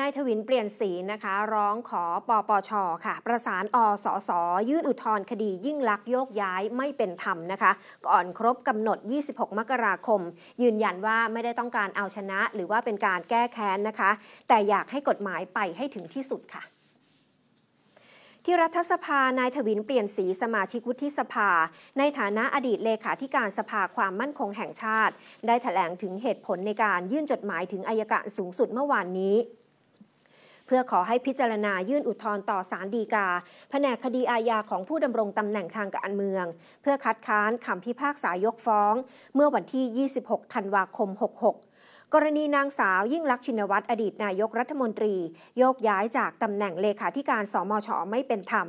นายทวินเปลี่ยนสีนะคะ ร้องขอ ปปชค่ะ ประสานอสสยื่นอุทธรณ์คดียิ่งลักโยกย้ายไม่เป็นธรรมนะคะ ก่อนครบกำหนด 26 มกราคม ยืนยันว่าไม่ได้ต้องการเอาชนะหรือว่าเป็นการแก้แค้นนะคะ แต่อยากให้กฎหมายไปให้ถึงที่สุดค่ะ ที่รัฐสภานายทวินเปลี่ยนสีสมาชิกวุฒิสภา ในฐานะอดีตเลขาธิการสภาความมั่นคงแห่งชาติ ได้ถแถลงถึงเหตุผลในการยื่นจดหมายถึงอายการสูงสุดเมื่อวานนี้เพื่อขอให้พิจารณายื่นอุทธรณ์ต่อศาลฎีกา แผนกคดีอาญาของผู้ดำรงตำแหน่งทางการเมือง เพื่อคัดค้านคำพิพากษายกฟ้อง เมื่อวันที่ 26 ธันวาคม 66 กรณีนางสาว ยิ่งลักษณ์ชินวัตรอดีตนายกรัฐมนตรีโยกย้ายจากตำแหน่งเลขาธิการสมชไม่เป็นธรรม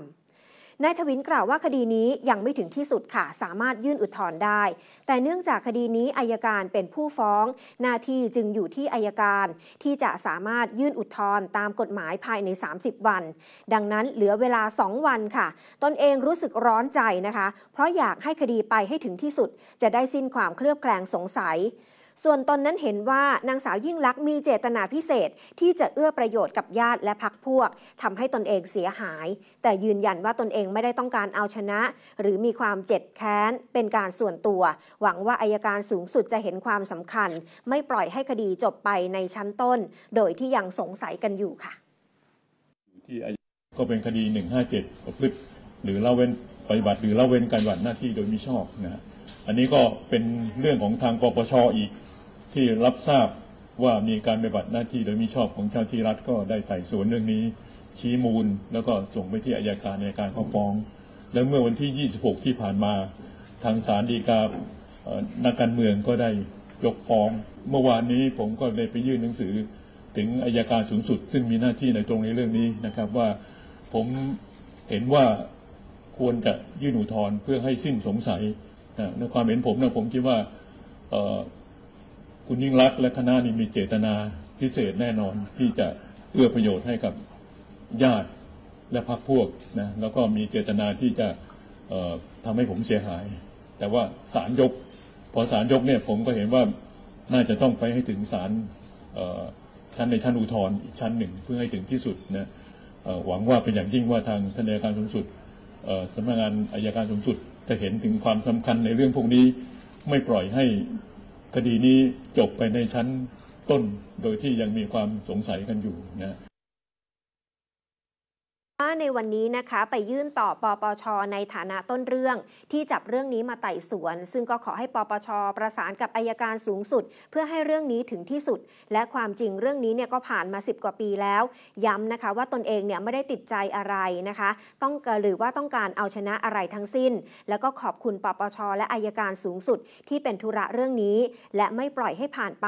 นายทวินกล่าวว่าคดีนี้ยังไม่ถึงที่สุดค่ะ สามารถยื่นอุทธรณ์ได้ แต่เนื่องจากคดีนี้อายการเป็นผู้ฟ้อง หน้าที่จึงอยู่ที่อายการที่จะสามารถยื่นอุทธรณ์ตามกฎหมายภายใน 30 วัน ดังนั้นเหลือเวลา 2 วันค่ะ ตนเองรู้สึกร้อนใจนะคะ เพราะอยากให้คดีไปให้ถึงที่สุดจะได้สิ้นความเคลือบแคลงสงสัยส่วนตนนั้นเห็นว่านางสาวยิ่งลักษณ์มีเจตนาพิเศษ ที่จะเอื้อประโยชน์กับญาติและพักพวก ทำให้ตนเองเสียหาย แต่ยืนยันว่าตนเองไม่ได้ต้องการเอาชนะ หรือมีความเจ็บแค้นเป็นการส่วนตัว หวังว่าอายการสูงสุดจะเห็นความสำคัญ ไม่ปล่อยให้คดีจบไปในชั้นต้น โดยที่ยังสงสัยกันอยู่ค่ะที่ก็เป็นคดี 157ประพฤติหรือละเว้นปฏิบัติ หรือละเว้นการปฏิบัติหน้าที่โดยมิชอบนะฮะอันนี้ก็เป็นเรื่องของทางปปชอีกที่รับทราบว่ามีการปฏิบัติหน้าที่โดยมิชอบของเจ้าที่รัฐ ก็ได้ไต่สวนเรื่องนี้ ชี้มูลแล้วก็ส่งไปที่อายการ ในการข้ฟ้อง และเมื่อวันที่ 26 ที่ผ่านมา ทางศาลฎีกานักการเมืองก็ได้ยกฟ้อง เมื่อวานนี้ผมก็เลยไปยื่นหนังสือถึงอายการสูงสุด ซึ่งมีหน้าที่ในตรงในเรื่องนี้นะครับ ว่าผมเห็นว่าควรจะยื่นอุทธรณ์เพื่อให้สิ้นสงสัยในความเห็นผมนะผมคิดว่าคุณยิ่งรักและคณะนี้มีเจตนาพิเศษแน่นอนที่จะเอื้อประโยชน์ให้กับญาติและพรรคพวกนะแล้วก็มีเจตนาที่จะทำให้ผมเสียหาย แต่ว่าศาลยกพอศาลยกเนี่ยผมก็เห็นว่าน่าจะต้องไปให้ถึงศาลชั้นในชั้นอุทธรณ์อีก ชั้นหนึ่ง เพื่อให้ถึงที่สุดนะหวังว่าเป็นอย่างยิ่งว่าทางทนายการสูงสุดสำนักงานอายการสูงสุด จะเห็นถึงความสำคัญในเรื่องพวกนี้ไม่ปล่อยให้คดีนี้จบไปในชั้นต้นโดยที่ยังมีความสงสัยกันอยู่นะว่าในวันนี้นะคะไปยื่นต่อปปชในฐานะต้นเรื่อง ที่จับเรื่องนี้มาไต่สวน ซึ่งก็ขอให้ปปชประสานกับอายการสูงสุด เพื่อให้เรื่องนี้ถึงที่สุด และความจริงเรื่องนี้ เนี่ยก็ผ่านมา10กว่าปีแล้ว ย้ำนะคะว่าตนเองเนี่ยไม่ได้ติดใจอะไรนะคะ ต้องหรือว่าต้องการเอาชนะอะไรทั้งสิ้น แล้วก็ขอบคุณปปช และอายการสูงสุด ที่เป็นธุระเรื่องนี้ และไม่ปล่อยให้ผ่านไป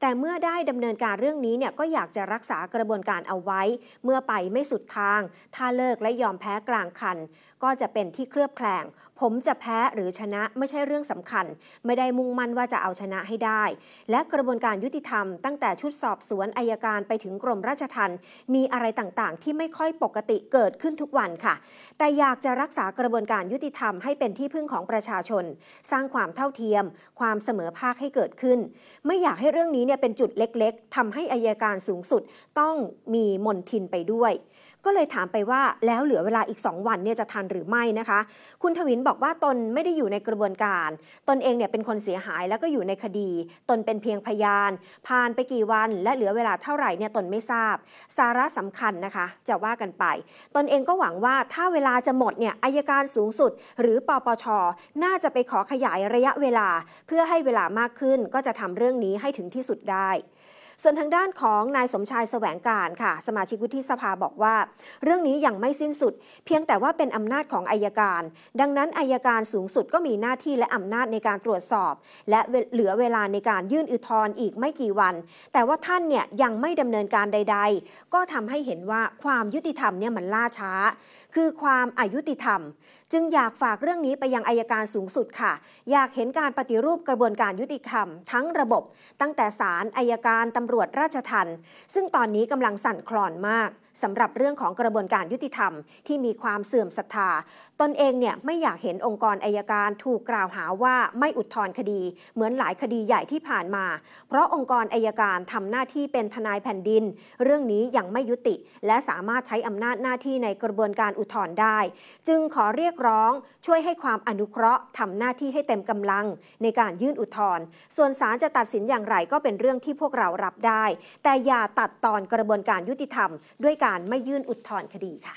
แต่เมื่อได้ดำเนินการเรื่องนี้เนี่ยก็อยากจะรักษากระบวนการเอาไว้ เมื่อไปไม่สุดทางถ้าเลิกและยอมแพ้กลางคัน ก็จะเป็นที่เคลือบแคลง ผมจะแพ้หรือชนะไม่ใช่เรื่องสำคัญ ไม่ได้มุ่งมั่นว่าจะเอาชนะให้ได้ และกระบวนการยุติธรรมตั้งแต่ชุดสอบสวนอายการไปถึงกรมราชทัณฑ์มีอะไรต่างๆ ที่ไม่ค่อยปกติเกิดขึ้นทุกวันค่ะ แต่อยากจะรักษากระบวนการยุติธรรมให้เป็นที่พึ่งของประชาชน สร้างความเท่าเทียม ความเสมอภาคให้เกิดขึ้น ไม่อยากให้เรื่องนี้เนี่ยเป็นจุดเล็กๆ ทำให้อายการสูงสุดต้องมีมนทินไปด้วยก็เลยถามไปว่าแล้วเหลือเวลาอีก 2 วันเนี่ยจะทันหรือไม่นะคะ คุณทวินบอกว่าตนไม่ได้อยู่ในกระบวนการ ตนเองเนี่ยเป็นคนเสียหายแล้วก็อยู่ในคดี ตนเป็นเพียงพยานผ่านไปกี่วันและเหลือเวลาเท่าไหร่เนี่ยตนไม่ทราบ สาระสำคัญนะคะจะว่ากันไป ตนเองก็หวังว่าถ้าเวลาจะหมดเนี่ยอายการสูงสุด หรือปปชน่าจะไปขอขยายระยะเวลา เพื่อให้เวลามากขึ้นก็จะทำเรื่องนี้ให้ถึงที่สุดได้ส่วนทางด้านของนายสมชายแสวงการค่ะ สมาชิกวุฒิสภาบอกว่า เรื่องนี้ยังไม่สิ้นสุด เพียงแต่ว่าเป็นอำนาจของอายการ ดังนั้นอายการสูงสุดก็มีหน้าที่และอำนาจในการตรวจสอบ และเหลือเวลาในการยื่นอุทธรณ์อีกไม่กี่วัน แต่ว่าท่านเนี่ยยังไม่ดำเนินการใด ๆ ก็ทำให้เห็นว่าความยุติธรรมเนี่ยมันล่าช้า คือความอายุติธรรม จึงอยากฝากเรื่องนี้ไปยังอายการสูงสุดค่ะ อยากเห็นการปฏิรูปกระบวนการยุติธรรมทั้งระบบ ตั้งแต่ศาลอายการตำำรวจราชทันซึ่งตอนนี้กำลังสั่นคลอนมากสำหรับเรื่องของกระบวนการยุติธรรม ที่มีความเสื่อมศรัทธาตนเองเนี่ยไม่อยากเห็นองค์กรอายการถูกกล่าวหาว่าไม่อุทธรคดี เหมือนหลายคดีใหญ่ที่ผ่านมา เพราะองค์กรอายการทำหน้าที่เป็นทนายแผ่นดิน เรื่องนี้ยังไม่ยุติและสามารถใช้อำนาจหน้าที่ในกระบวนการอุทธรได้ จึงขอเรียกร้องช่วยให้ความอนุเคราะห์ทำหน้าที่ให้เต็มกำลังในการยื่นอุทธรส่วนศาลจะตัดสินอย่างไรก็เป็นเรื่องที่พวกเรารับได้ แต่อย่าตัดตอนกระบวนการยุติธรรมด้วยการการไม่ยื่นอุทธรณ์คดีค่ะ